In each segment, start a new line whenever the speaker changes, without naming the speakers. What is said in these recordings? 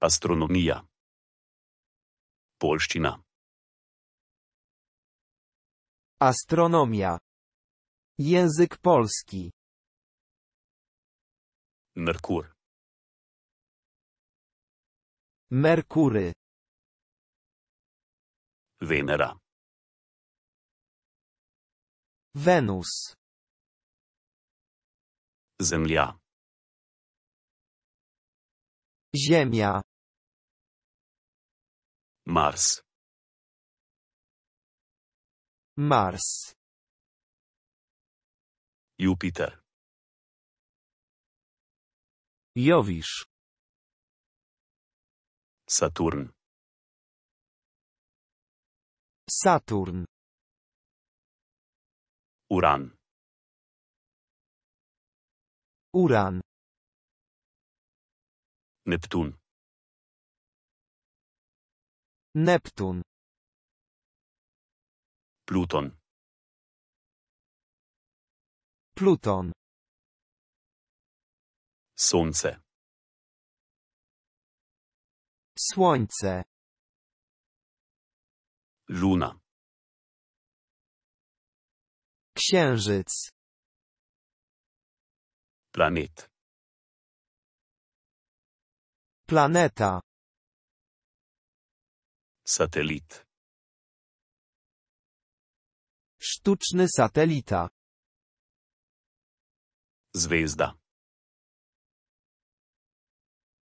Astronomia. Polszczyna. Astronomia. Język polski. Merkur. Merkury. Wenera. Wenus. Zemlia. Ziemia. Mars. Mars. Jupiter. Jowisz. Saturn. Saturn. Uran. Uran. Neptun. Neptun. Pluton. Pluton. Słońce. Słońce. Luna. Księżyc. Planet. Planeta. Satelit. Sztuczny satelita. Zvezda.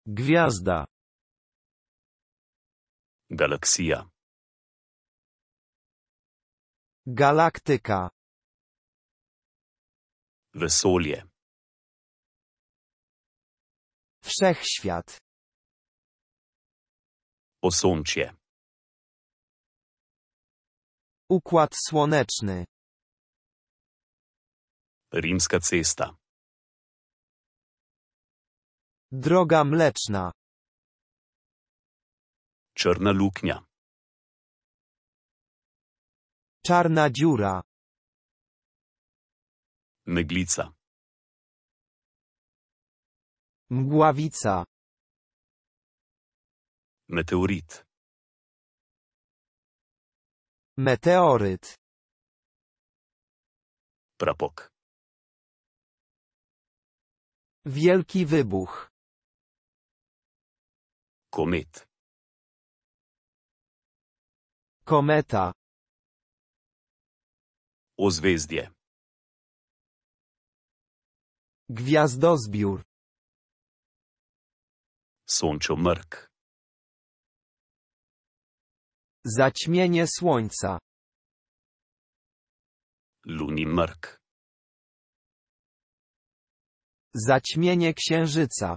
Gwiazda. Galaksja. Galaktyka. Wesolie. Wszechświat. Osącie. Układ słoneczny. Rimska cysta. Droga mleczna. Czarna luknia. Czarna dziura. Mglica. Mgławica. Meteorit. Meteoryt. Prapok. Wielki wybuch. Komet. Kometa. Ozvezdje. Gwiazdozbiór. Słończomrk. Zaćmienie słońca. Lunimark. Zaćmienie księżyca.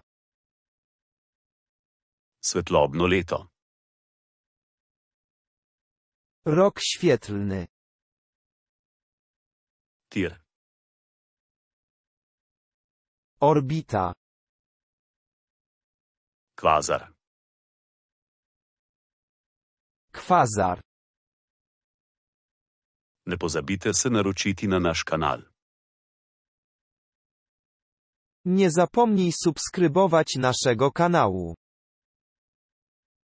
Svetlobno leto. Rok świetlny. Tir. Orbita. Kvazar. Kwazar. Не позабійте се наручити на наш Nie zapomnij subskrybować naszego kanału.